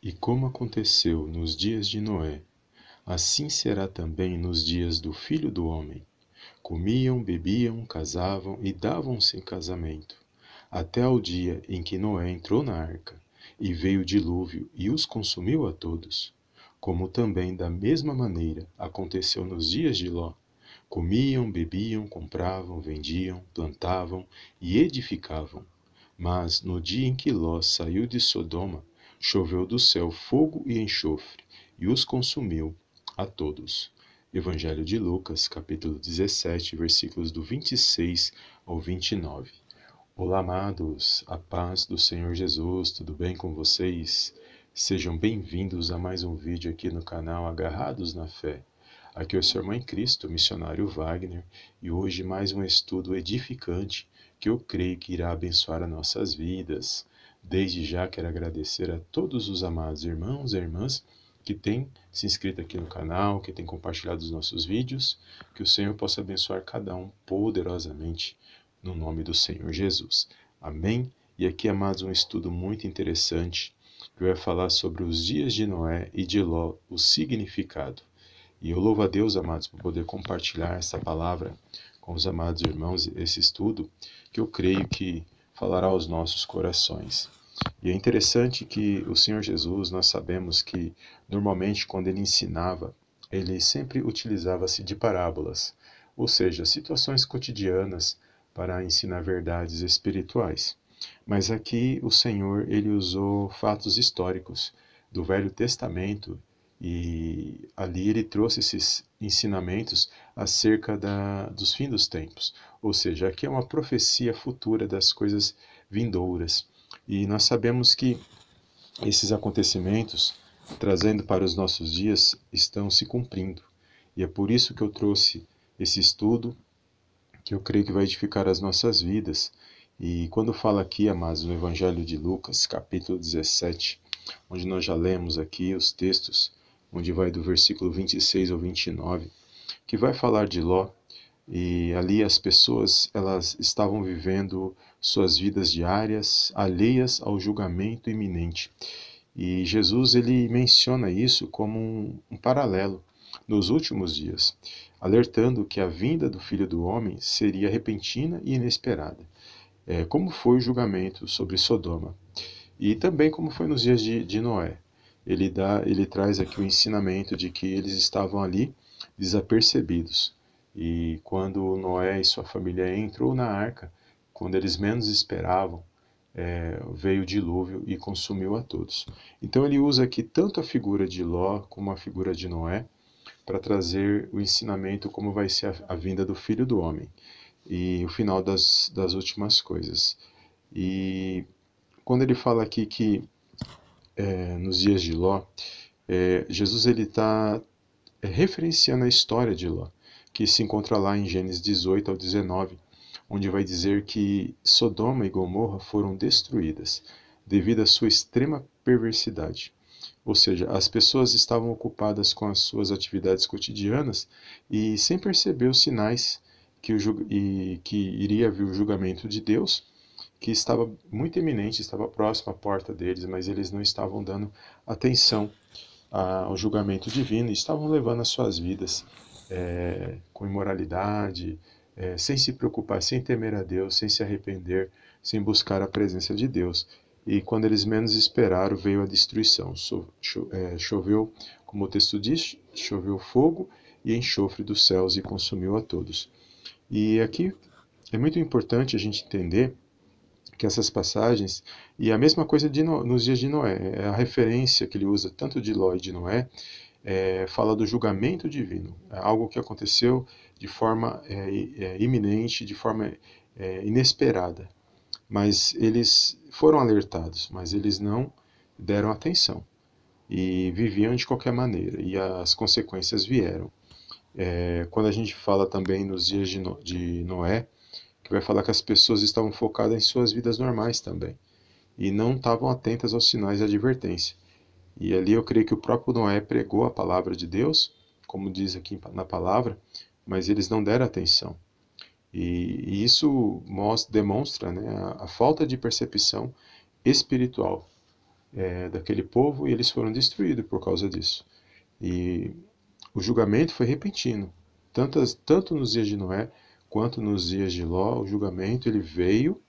E como aconteceu nos dias de Noé, assim será também nos dias do filho do homem. Comiam, bebiam, casavam e davam-se em casamento, até ao dia em que Noé entrou na arca, e veio o dilúvio e os consumiu a todos. Como também, da mesma maneira, aconteceu nos dias de Ló. Comiam, bebiam, compravam, vendiam, plantavam e edificavam. Mas no dia em que Ló saiu de Sodoma, Choveu do céu fogo e enxofre, e os consumiu a todos. Evangelho de Lucas, capítulo 17, versículos do 26 ao 29. Olá, amados, a paz do Senhor Jesus, tudo bem com vocês? Sejam bem-vindos a mais um vídeo aqui no canal Agarrados na Fé. Aqui é o Sermão em Cristo, missionário Wagner, e hoje mais um estudo edificante que eu creio que irá abençoar as nossas vidas. Desde já quero agradecer a todos os amados irmãos e irmãs que têm se inscrito aqui no canal, que têm compartilhado os nossos vídeos. Que o Senhor possa abençoar cada um poderosamente, no nome do Senhor Jesus. Amém? E aqui, amados, um estudo muito interessante que vai falar sobre os dias de Noé e de Ló, o significado. E eu louvo a Deus, amados, por poder compartilhar essa palavra com os amados irmãos, esse estudo, que eu creio que falará aos nossos corações. E é interessante que o Senhor Jesus, nós sabemos que normalmente quando ele ensinava, ele sempre utilizava-se de parábolas, ou seja, situações cotidianas para ensinar verdades espirituais. Mas aqui o Senhor ele usou fatos históricos do Velho Testamento e ali ele trouxe esses ensinamentos acerca da, dos fins dos tempos, ou seja, aqui é uma profecia futura das coisas vindouras. E nós sabemos que esses acontecimentos, trazendo para os nossos dias, estão se cumprindo. E é por isso que eu trouxe esse estudo, que eu creio que vai edificar as nossas vidas. E quando fala aqui, amados, no Evangelho de Lucas, capítulo 17, onde nós já lemos aqui os textos onde vai do versículo 26 ao 29, que vai falar de Ló, e ali as pessoas elas estavam vivendo suas vidas diárias alheias ao julgamento iminente. E Jesus ele menciona isso como um, um paralelo nos últimos dias, alertando que a vinda do Filho do Homem seria repentina e inesperada, é, como foi o julgamento sobre Sodoma, e também como foi nos dias de, de Noé ele dá, ele traz aqui o ensinamento de que eles estavam ali desapercebidos. E quando Noé e sua família entrou na arca, quando eles menos esperavam, é, veio o dilúvio e consumiu a todos. Então ele usa aqui tanto a figura de Ló como a figura de Noé para trazer o ensinamento como vai ser a, a, vinda do Filho do Homem e o final das, das últimas coisas. E quando ele fala aqui que é, nos dias de Ló, é, Jesus ele está é, referenciando a história de Ló, que se encontra lá em Gênesis 18 ao 19, onde vai dizer que Sodoma e Gomorra foram destruídas devido à sua extrema perversidade. Ou seja, as pessoas estavam ocupadas com as suas atividades cotidianas e sem perceber os sinais que, o, e, que iria vir o julgamento de Deus que estava muito iminente, estava próximo à porta deles, mas eles não estavam dando atenção ah, ao julgamento divino, estavam levando as suas vidas é, com imoralidade, é, sem se preocupar, sem temer a Deus, sem se arrepender, sem buscar a presença de Deus. E quando eles menos esperaram, veio a destruição. Eh, choveu, como o texto diz, choveu fogo e enxofre dos céus e consumiu a todos. E aqui é muito importante a gente entender que essas passagens, e a mesma coisa de, nos dias de Noé, é a referência que ele usa tanto de Ló e de Noé, é, fala do julgamento divino, é algo que aconteceu de forma é, é iminente, de forma é, inesperada. Mas eles foram alertados, mas eles não deram atenção e viviam de qualquer maneira, e as consequências vieram. É, quando a gente fala também nos dias de, de Noé, que vai falar que as pessoas estavam focadas em suas vidas normais também e não estavam atentas aos sinais de advertência. E ali eu creio que o próprio Noé pregou a palavra de Deus, como diz aqui na palavra, mas eles não deram atenção. E, e isso mostra, demonstra né, a, a, falta de percepção espiritual é, daquele povo e eles foram destruídos por causa disso. E o julgamento foi repentino, tanto, tanto nos dias de Noé quanto nos dias de Ló, o julgamento ele veio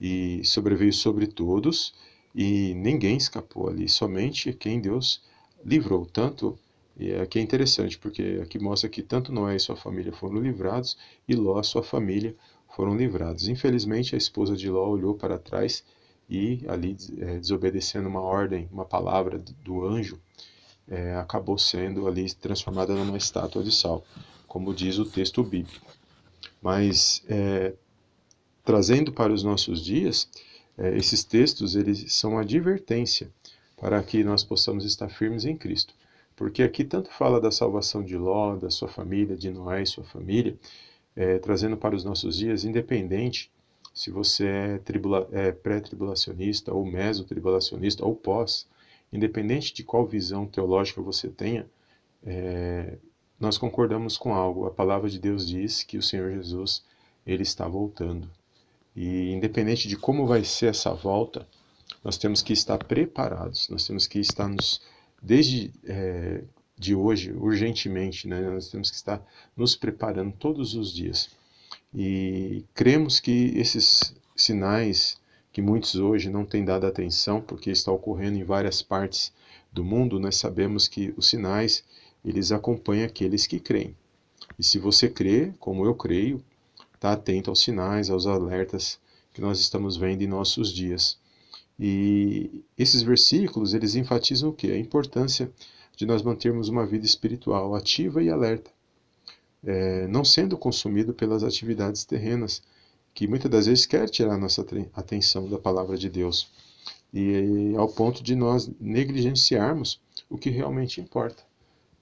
e sobreveio sobre todos, e ninguém escapou ali, somente quem Deus livrou. Tanto, e aqui é, é interessante, porque aqui mostra que tanto Noé e sua família foram livrados, e Ló e sua família foram livrados. Infelizmente, a esposa de Ló olhou para trás e, ali é, desobedecendo uma ordem, uma palavra do anjo, é, acabou sendo ali transformada numa estátua de sal, como diz o texto bíblico. Mas, é, trazendo para os nossos dias, é, esses textos eles são advertência para que nós possamos estar firmes em Cristo. Porque aqui tanto fala da salvação de Ló, da sua família, de Noé e sua família, é, trazendo para os nossos dias, independente se você é, é pré-tribulacionista ou meso meso-tribulacionista ou pós, independente de qual visão teológica você tenha, é, nós concordamos com algo. A palavra de Deus diz que o Senhor Jesus ele está voltando. E independente de como vai ser essa volta, nós temos que estar preparados, nós temos que estar nos, desde é, de hoje, urgentemente, né? nós temos que estar nos preparando todos os dias. E cremos que esses sinais, que muitos hoje não têm dado atenção, porque está ocorrendo em várias partes do mundo, nós sabemos que os sinais eles acompanham aqueles que creem. E se você crê, como eu creio, está atento aos sinais, aos alertas que nós estamos vendo em nossos dias. E esses versículos, eles enfatizam o que? A importância de nós mantermos uma vida espiritual ativa e alerta, é, não sendo consumido pelas atividades terrenas, que muitas das vezes quer tirar nossa atenção da palavra de Deus, e ao ponto de nós negligenciarmos o que realmente importa.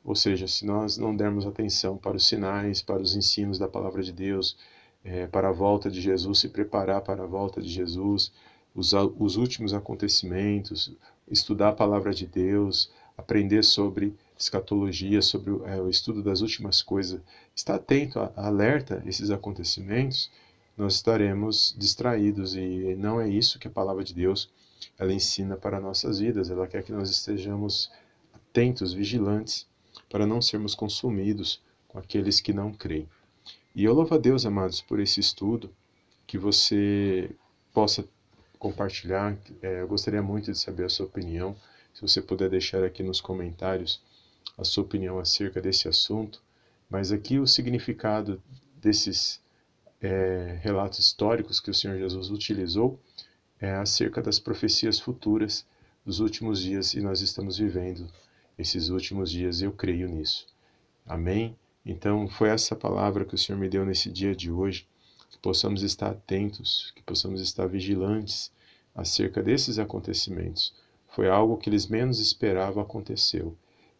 Ou seja, se nós não dermos atenção para os sinais, para os ensinos da palavra de Deus, é, para a volta de Jesus, se preparar para a volta de Jesus, os, os últimos acontecimentos, estudar a palavra de Deus, aprender sobre escatologia, sobre o, é, o estudo das últimas coisas, estar atento, a, alerta esses acontecimentos, nós estaremos distraídos e não é isso que a palavra de Deus ela ensina para nossas vidas. Ela quer que nós estejamos atentos, vigilantes para não sermos consumidos com aqueles que não creem. E eu louvo a Deus, amados, por esse estudo, que você possa compartilhar. É, eu gostaria muito de saber a sua opinião. Se você puder deixar aqui nos comentários a sua opinião acerca desse assunto, mas aqui o significado desses é, relatos históricos que o Senhor Jesus utilizou é acerca das profecias futuras dos últimos dias e nós estamos vivendo esses últimos dias. Eu creio nisso. Amém? Então, foi essa palavra que o Senhor me deu nesse dia de hoje, que possamos estar atentos, que possamos estar vigilantes acerca desses acontecimentos. Foi algo que eles menos esperavam aconteceu.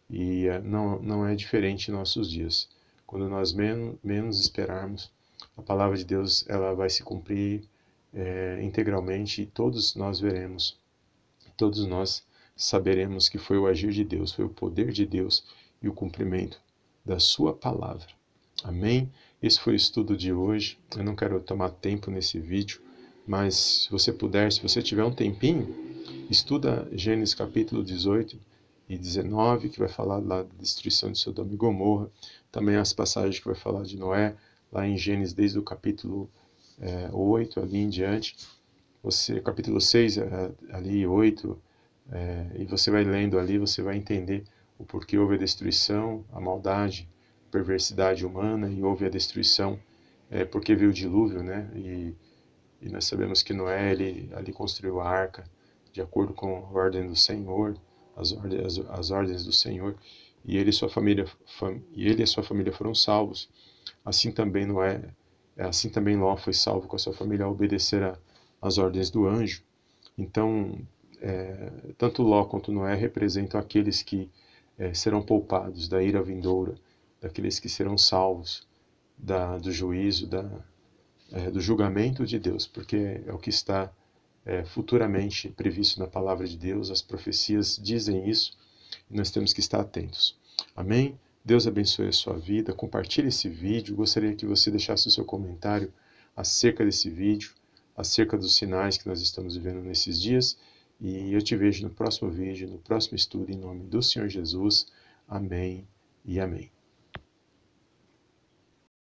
E eh, não, não é diferente em nossos dias. Quando nós menos, menos esperarmos, a palavra de Deus ela vai se cumprir é, integralmente e todos nós veremos, todos nós saberemos que foi o agir de Deus, foi o poder de Deus e o cumprimento da Sua palavra. Amém? Esse foi o estudo de hoje. Eu não quero tomar tempo nesse vídeo, mas se você puder, se você tiver um tempinho, estuda Gênesis capítulo 18 e 19, que vai falar lá da destruição de Sodoma e Gomorra, também as passagens que vai falar de Noé, lá em Gênesis desde o capítulo é, eh, 8 ali em diante, você, capítulo 6 eh, ali 8, é, e você vai lendo ali, você vai entender o porquê houve a destruição, a maldade, a perversidade humana e houve a destruição é, porque veio o dilúvio, né? E, e nós sabemos que Noé ele, ali construiu a arca de acordo com a ordem do Senhor, as, orde, as, as ordens do Senhor, e ele e sua família fam, e ele e sua família foram salvos. Assim também Noé, é, assim também Ló foi salvo com a sua família a obedecer a, as ordens do anjo. Então tanto Ló quanto Noé representam aqueles que é, serão poupados da ira vindoura, daqueles que serão salvos da, do juízo, da, é, do julgamento de Deus, porque é o que está é, futuramente previsto na palavra de Deus, as profecias dizem isso e nós temos que estar atentos. Amém? Deus abençoe a sua vida, compartilhe esse vídeo, gostaria que você deixasse o seu comentário acerca desse vídeo, acerca dos sinais que nós estamos vivendo nesses dias e eu te vejo no próximo vídeo, no próximo estudo, em nome do Senhor Jesus. Amém e amém.